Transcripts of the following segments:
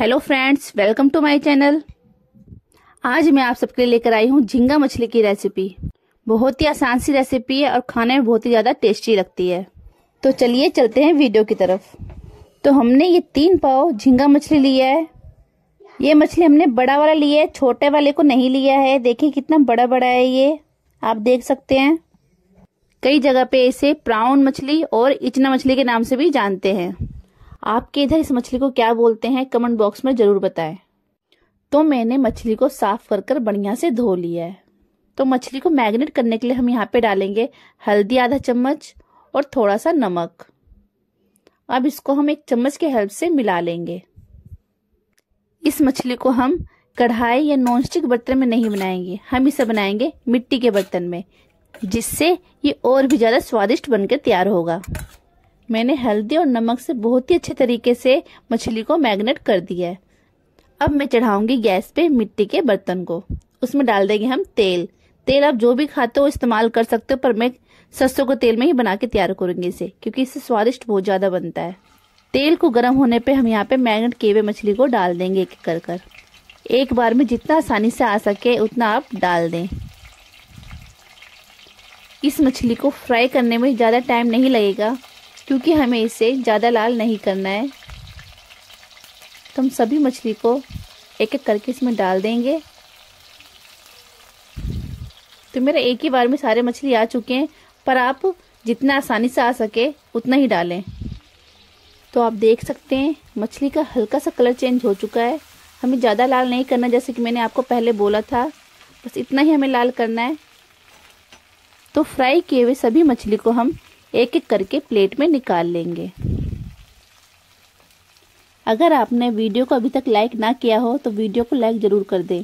hello friends welcome to my channel आज मैं आप सबके लिए लेकर आई हूँ झींगा मछली की रेसिपी बहुत ही आसान सी रेसिपी है और खाने में बहुत ही ज़्यादा टेस्टी लगती है तो चलिए चलते हैं वीडियो की तरफ तो हमने ये तीन पाव झींगा मछली लिया है ये मछली हमने बड़ा वाला लिया है छोटे वाले को नहीं लिया है देखिए कितना बड़ा बड़ा है ये आप देख सकते हैं कई जगह पे इसे प्राउन मछली और इचना मछली के नाम से भी जानते हैं आपके इधर इस मछली को क्या बोलते हैं कमेंट बॉक्स में ज़रूर बताएं तो मैंने मछली को साफ कर कर बढ़िया से धो लिया है तो मछली को मैगनेट करने के लिए हम यहाँ पे डालेंगे हल्दी आधा चम्मच और थोड़ा सा नमक अब इसको हम एक चम्मच के हेल्प से मिला लेंगे इस मछली को हम कढ़ाई या नॉनस्टिक बर्तन में नहीं बनाएंगे हम इसे बनाएंगे मिट्टी के बर्तन में जिससे ये और भी ज़्यादा स्वादिष्ट बनकर तैयार होगा मैंने हल्दी और नमक से बहुत ही अच्छे तरीके से मछली को मैगनेट कर दिया है अब मैं चढ़ाऊंगी गैस पे मिट्टी के बर्तन को उसमें डाल देंगे हम तेल तेल आप जो भी खाते हो इस्तेमाल कर सकते हो पर मैं सरसों को तेल में ही बना के तैयार करूंगी इसे क्योंकि इससे स्वादिष्ट बहुत ज़्यादा बनता है तेल को गर्म होने पे हम यहाँ पे मैगनेट किए हुए मछली को डाल देंगे एक एक कर कर एक बार में जितना आसानी से आ सके उतना आप डाल दें इस मछली को फ्राई करने में ज़्यादा टाइम नहीं लगेगा क्योंकि हमें इसे ज़्यादा लाल नहीं करना है तो हम सभी मछली को एक एक करके इसमें डाल देंगे तो मेरे एक ही बार में सारे मछली आ चुके हैं पर आप जितना आसानी से आ सके उतना ही डालें तो आप देख सकते हैं मछली का हल्का सा कलर चेंज हो चुका है हमें ज़्यादा लाल नहीं करना जैसे कि मैंने आपको पहले बोला था बस इतना ही हमें लाल करना है तो फ्राई किए हुए सभी मछली को हम एक एक करके प्लेट में निकाल लेंगे अगर आपने वीडियो को अभी तक लाइक ना किया हो तो वीडियो को लाइक ज़रूर कर दें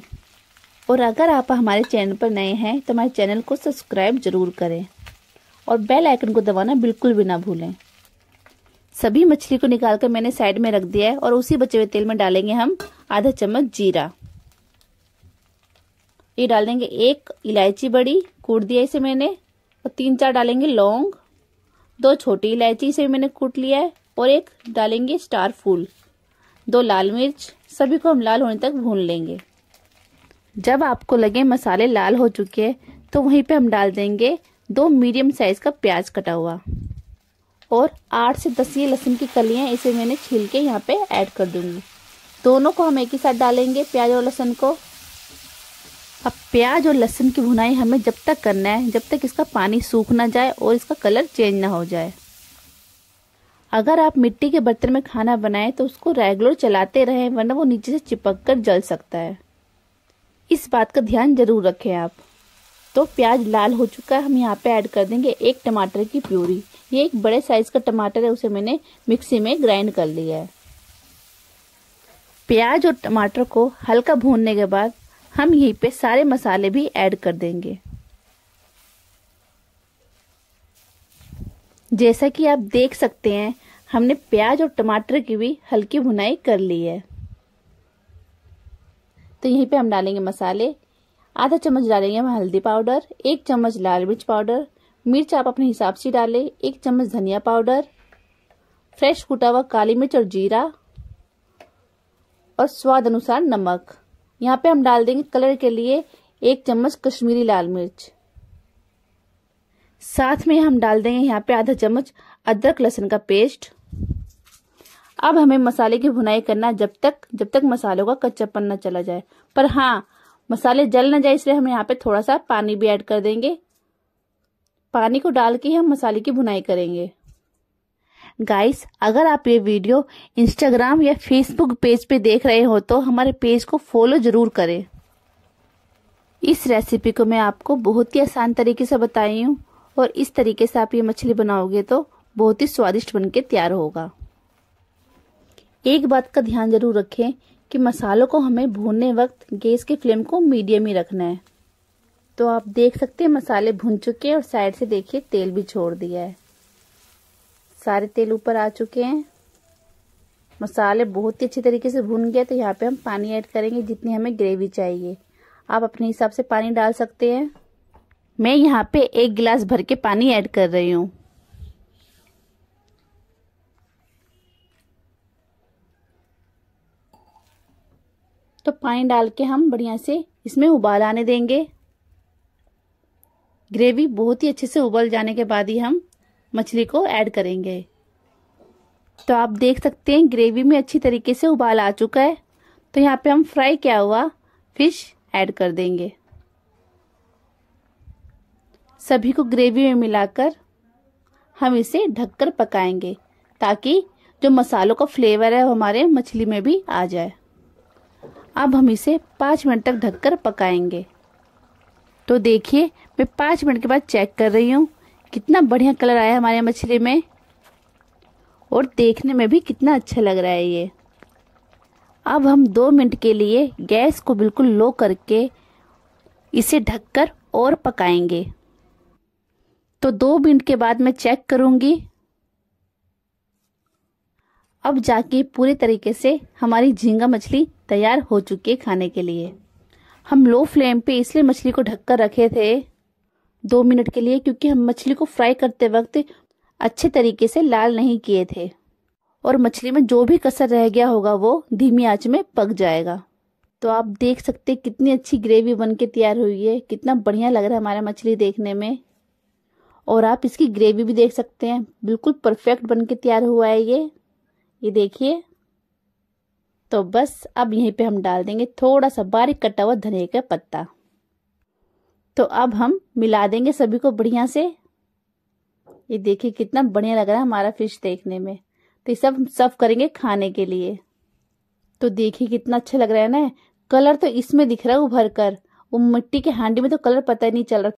और अगर आप हमारे चैनल पर नए हैं तो हमारे चैनल को सब्सक्राइब ज़रूर करें और बेल आइकन को दबाना बिल्कुल भी ना भूलें सभी मछली को निकाल कर मैंने साइड में रख दिया है और उसी बचे हुए तेल में डालेंगे हम आधा चम्मच जीरा ये डाल देंगे एक इलायची बड़ी कूट दिया इसे मैंने और तीन चार डालेंगे लौंग दो छोटी इलायची से मैंने कूट लिया है और एक डालेंगे स्टार फूल दो लाल मिर्च सभी को हम लाल होने तक भून लेंगे जब आपको लगे मसाले लाल हो चुके हैं तो वहीं पे हम डाल देंगे दो मीडियम साइज़ का प्याज कटा हुआ और आठ से दस ये लहसुन की कलियाँ इसे मैंने छील के यहाँ पे ऐड कर दूंगी दोनों को हम एक ही साथ डालेंगे प्याज और लहसुन को अब प्याज और लहसुन की भुनाई हमें जब तक करना है जब तक इसका पानी सूख ना जाए और इसका कलर चेंज ना हो जाए अगर आप मिट्टी के बर्तन में खाना बनाएं तो उसको रेगुलर चलाते रहें वरना वो नीचे से चिपक कर जल सकता है इस बात का ध्यान जरूर रखें आप तो प्याज लाल हो चुका है हम यहाँ पे ऐड कर देंगे एक टमाटर की प्यूरी ये एक बड़े साइज का टमाटर है उसे मैंने मिक्सी में ग्राइंड कर लिया है प्याज और टमाटर को हल्का भूनने के बाद हम यहीं पे सारे मसाले भी ऐड कर देंगे जैसा कि आप देख सकते हैं हमने प्याज और टमाटर की भी हल्की भुनाई कर ली है तो यहीं पे हम डालेंगे मसाले आधा चम्मच डालेंगे हम हल्दी पाउडर एक चम्मच लाल मिर्च पाउडर मिर्च आप अपने हिसाब से डालें एक चम्मच धनिया पाउडर फ्रेश कुटा हुआ काली मिर्च और जीरा और स्वाद अनुसार नमक यहाँ पे हम डाल देंगे कलर के लिए एक चम्मच कश्मीरी लाल मिर्च साथ में हम डाल देंगे यहाँ पे आधा चम्मच अदरक लहसुन का पेस्ट अब हमें मसाले की भुनाई करना है जब तक जब तक मसालों का कच्चापन न चला जाए पर हाँ मसाले जल न जाए इसलिए हम यहाँ पे थोड़ा सा पानी भी ऐड कर देंगे पानी को डाल के हम मसाले की भुनाई करेंगे गाइस अगर आप ये वीडियो इंस्टाग्राम या फेसबुक पेज पे देख रहे हो तो हमारे पेज को फॉलो जरूर करें इस रेसिपी को मैं आपको बहुत ही आसान तरीके से बताई हूँ और इस तरीके से आप ये मछली बनाओगे तो बहुत ही स्वादिष्ट बनके तैयार होगा एक बात का ध्यान जरूर रखें कि मसालों को हमें भूनने वक्त गैस के फ्लेम को मीडियम ही रखना है तो आप देख सकते हैं मसाले भून चुके हैं और साइड से देखिए तेल भी छोड़ दिया है सारे तेल ऊपर आ चुके हैं मसाले बहुत ही अच्छी तरीके से भून गए तो यहाँ पे हम पानी ऐड करेंगे जितनी हमें ग्रेवी चाहिए आप अपने हिसाब से पानी डाल सकते हैं मैं यहाँ पे एक गिलास भर के पानी ऐड कर रही हूँ तो पानी डाल के हम बढ़िया से इसमें उबाल आने देंगे ग्रेवी बहुत ही अच्छे से उबल जाने के बाद ही हम मछली को ऐड करेंगे तो आप देख सकते हैं ग्रेवी में अच्छी तरीके से उबाल आ चुका है तो यहाँ पे हम फ्राई किया हुआ फिश ऐड कर देंगे सभी को ग्रेवी में मिलाकर हम इसे ढककर पकाएंगे ताकि जो मसालों का फ्लेवर है वो हमारे मछली में भी आ जाए अब हम इसे पाँच मिनट तक ढककर पकाएंगे तो देखिए मैं पाँच मिनट के बाद चेक कर रही हूँ कितना बढ़िया कलर आया हमारे मछली में और देखने में भी कितना अच्छा लग रहा है ये अब हम दो मिनट के लिए गैस को बिल्कुल लो करके इसे ढककर और पकाएंगे तो दो मिनट के बाद मैं चेक करूंगी अब जाके पूरे तरीके से हमारी झींगा मछली तैयार हो चुकी है खाने के लिए हम लो फ्लेम पे इसलिए मछली को ढककर रखे थे दो मिनट के लिए क्योंकि हम मछली को फ्राई करते वक्त अच्छे तरीके से लाल नहीं किए थे और मछली में जो भी कसर रह गया होगा वो धीमी आंच में पक जाएगा तो आप देख सकते कितनी अच्छी ग्रेवी बन के तैयार हुई है कितना बढ़िया लग रहा है हमारा मछली देखने में और आप इसकी ग्रेवी भी देख सकते हैं बिल्कुल परफेक्ट बन के तैयार हुआ है ये ये देखिए तो बस अब यहीं पे हम डाल देंगे थोड़ा सा बारीक कटा हुआ धनिया का पत्ता तो अब हम मिला देंगे सभी को बढ़िया से ये देखिए कितना बढ़िया लग रहा है हमारा फिश देखने में तो ये सब सर्व करेंगे खाने के लिए तो देखिए कितना अच्छा लग रहा है ना कलर तो इसमें दिख रहा है उभर कर वो मिट्टी के हांडी में तो कलर पता ही नहीं चल रहा